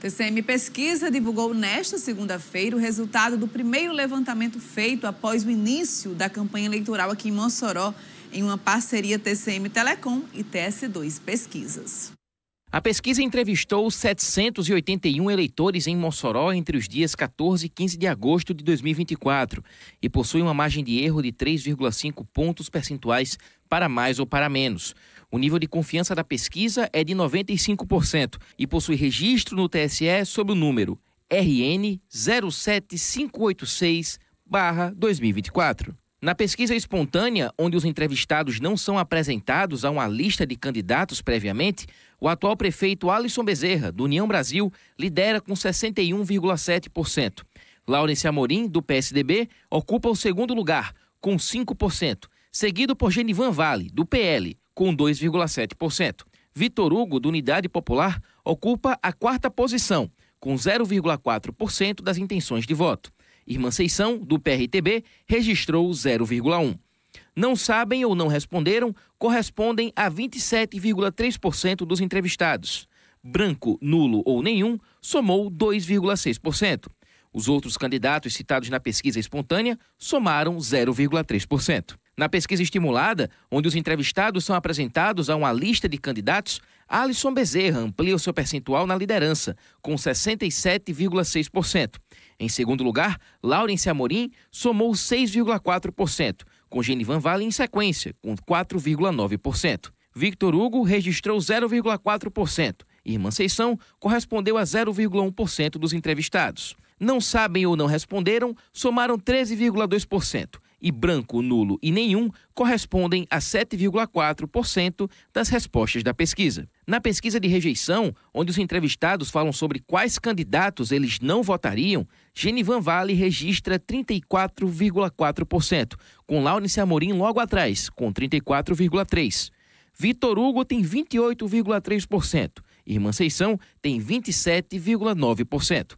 TCM Pesquisa divulgou nesta segunda-feira o resultado do primeiro levantamento feito após o início da campanha eleitoral aqui em Mossoró, em uma parceria TCM Telecom e TS2 Pesquisas. A pesquisa entrevistou 781 eleitores em Mossoró entre os dias 14 e 15 de agosto de 2024 e possui uma margem de erro de 3,5 pontos percentuais para mais ou para menos. O nível de confiança da pesquisa é de 95% e possui registro no TSE sob o número RN 07586-2024. Na pesquisa espontânea, onde os entrevistados não são apresentados a uma lista de candidatos previamente, o atual prefeito Alisson Bezerra, do União Brasil, lidera com 61,7%. Laurence Amorim, do PSDB, ocupa o segundo lugar, com 5%, seguido por Genivan Vale, do PL, com 2,7%. Vitor Hugo, do Unidade Popular, ocupa a quarta posição, com 0,4% das intenções de voto. Irmã Seição, do PRTB, registrou 0,1. Não sabem ou não responderam correspondem a 27,3% dos entrevistados. Branco, nulo ou nenhum somou 2,6%. Os outros candidatos citados na pesquisa espontânea somaram 0,3%. Na pesquisa estimulada, onde os entrevistados são apresentados a uma lista de candidatos, Alisson Bezerra amplia o seu percentual na liderança, com 67,6%. Em segundo lugar, Laurence Amorim somou 6,4%, com Genivan Vale em sequência, com 4,9%. Victor Hugo registrou 0,4%. Irmã Seição correspondeu a 0,1% dos entrevistados. Não sabem ou não responderam somaram 13,2% e branco, nulo e nenhum correspondem a 7,4% das respostas da pesquisa. Na pesquisa de rejeição, onde os entrevistados falam sobre quais candidatos eles não votariam, Genivan Vale registra 34,4%, com Laurence Amorim logo atrás, com 34,3%. Vitor Hugo tem 28,3%. Irmã Seição tem 27,9%.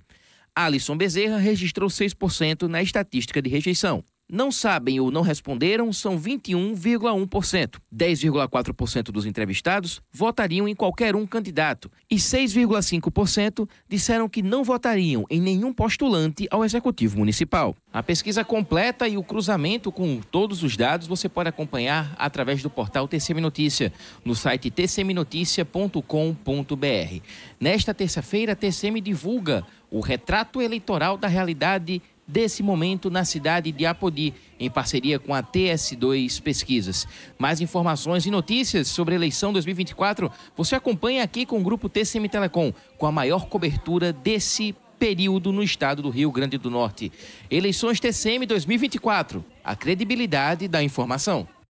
Alisson Bezerra registrou 6% na estatística de rejeição não sabem ou não responderam são 21,1%. 10,4% dos entrevistados votariam em qualquer um candidato e 6,5% disseram que não votariam em nenhum postulante ao executivo municipal. A pesquisa completa e o cruzamento com todos os dados você pode acompanhar através do portal TCM Notícia, no site tcmnoticia.com.br. Nesta terça-feira, a TCM divulga o retrato eleitoral da realidade desse momento na cidade de Apodi, em parceria com a TS2 Pesquisas. Mais informações e notícias sobre a eleição 2024 você acompanha aqui com o grupo TCM Telecom, com a maior cobertura desse período no estado do Rio Grande do Norte. Eleições TCM 2024, a credibilidade da informação.